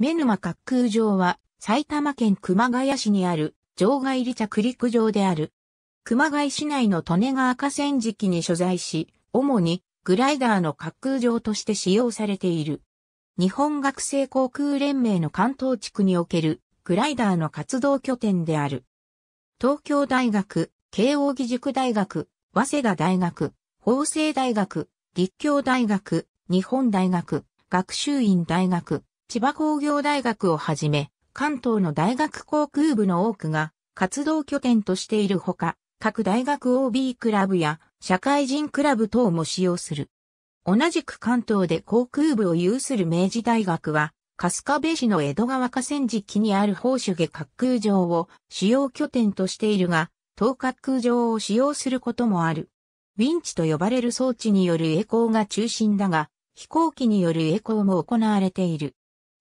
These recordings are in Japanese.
目沼滑空場は埼玉県熊谷市にある場外離着陸場である。熊谷市内の利根川河川敷に所在し、主にグライダーの滑空場として使用されている。日本学生航空連盟の関東地区におけるグライダーの活動拠点である。東京大学、慶応義塾大学、早稲田大学、法政大学、立教大学、日本大学、学習院大学、千葉工業大学をはじめ、関東の大学航空部の多くが活動拠点としているほか、各大学 OB クラブや社会人クラブ等も使用する。同じく関東で航空部を有する明治大学は、春日部市の江戸川河川敷にある宝珠下滑空場を使用拠点としているが、等滑空場を使用することもある。ウィンチと呼ばれる装置による栄光が中心だが、飛行機による栄光も行われている。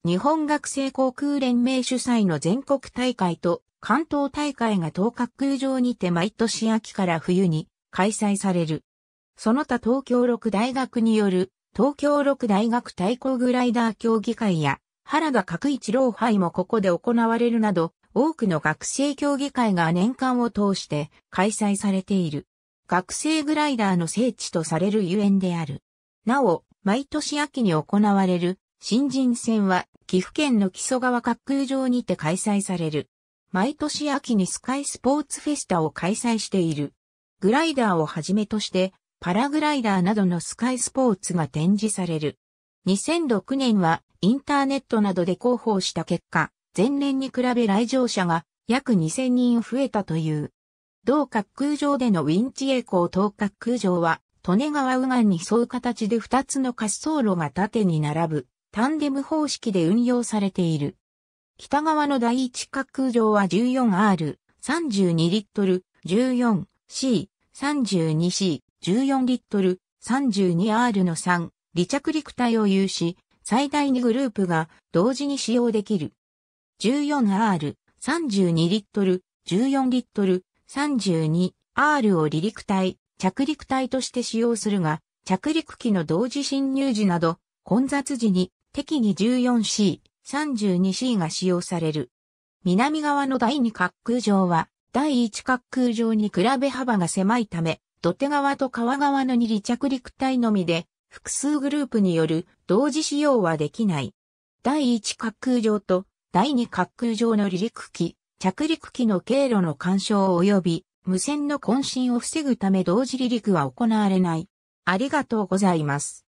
日本学生航空連盟主催の全国大会と関東大会が東滑空場にて毎年秋から冬に開催される。その他東京六大学による東京六大学対抗グライダー協議会や原田角一郎杯もここで行われるなど多くの学生協議会が年間を通して開催されている。学生グライダーの聖地とされるゆえんである。なお、毎年秋に行われる新人戦は岐阜県の木曽川滑空場にて開催される。毎年秋にスカイスポーツフェスタを開催している。グライダーをはじめとしてパラグライダーなどのスカイスポーツが展示される。2006年はインターネットなどで広報した結果、前年に比べ来場者が約2000人増えたという。同滑空場でのウィンチ栄光等滑空場は、利根川右岸に沿う形で2つの滑走路が縦に並ぶタンデム方式で運用されている。北側の第一滑空場は 14R、32リットル、14C、32C、14リットル、32R の3、離着陸体を有し、最大2グループが同時に使用できる。14R、32リットル、14リットル、32R を離陸体、着陸体として使用するが、着陸機の同時進入時など、混雑時に適宜 14C、32C が使用される。南側の第2滑空場は、第1滑空場に比べ幅が狭いため、土手側と川側の2離着陸帯のみで、複数グループによる同時使用はできない。第1滑空場と第2滑空場の離陸機、着陸機の経路の干渉及び無線の渾身を防ぐため同時離陸は行われない。ありがとうございます。